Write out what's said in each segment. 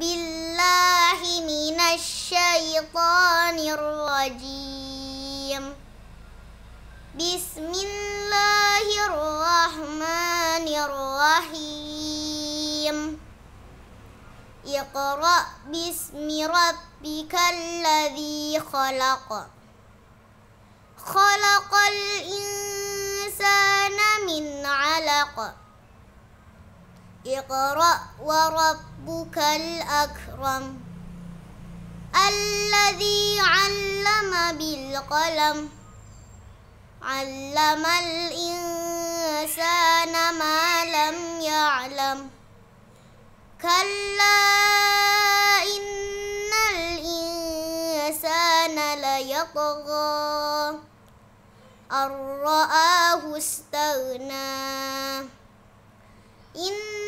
بالله من الشيطان الرجيم بسم الله الرحمن الرحيم اقرأ باسم ربك الذي خلق خلق الإنسان من علق اقرأ ورب ربك الأكرم الذي علم بالقلم علم الإنسان ما لم يعلم كلا إن الإنسان ليطغى أن رآه استغنى إن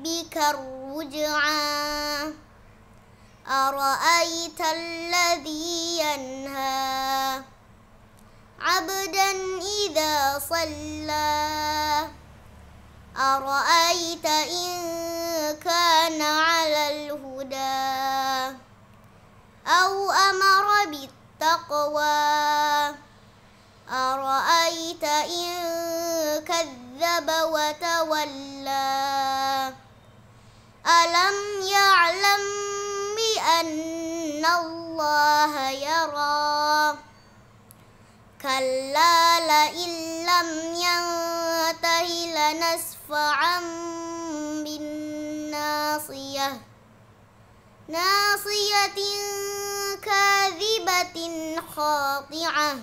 ربك الرجعى أرأيت الذي ينهى عبدا إذا صلى أرأيت إن كان على الهدى أو أمر بالتقوى أرأيت إن كذب وتولى ألم يعلم بأن الله يرى كلا لئن لم ينته لنسفعا بالناصية ناصية كاذبة خاطعة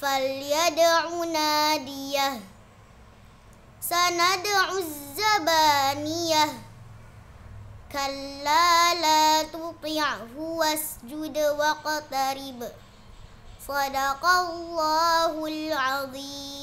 فليدع ناديه سندع الزبانية كلا لا تطيعه واسجد واقترب صدق الله العظيم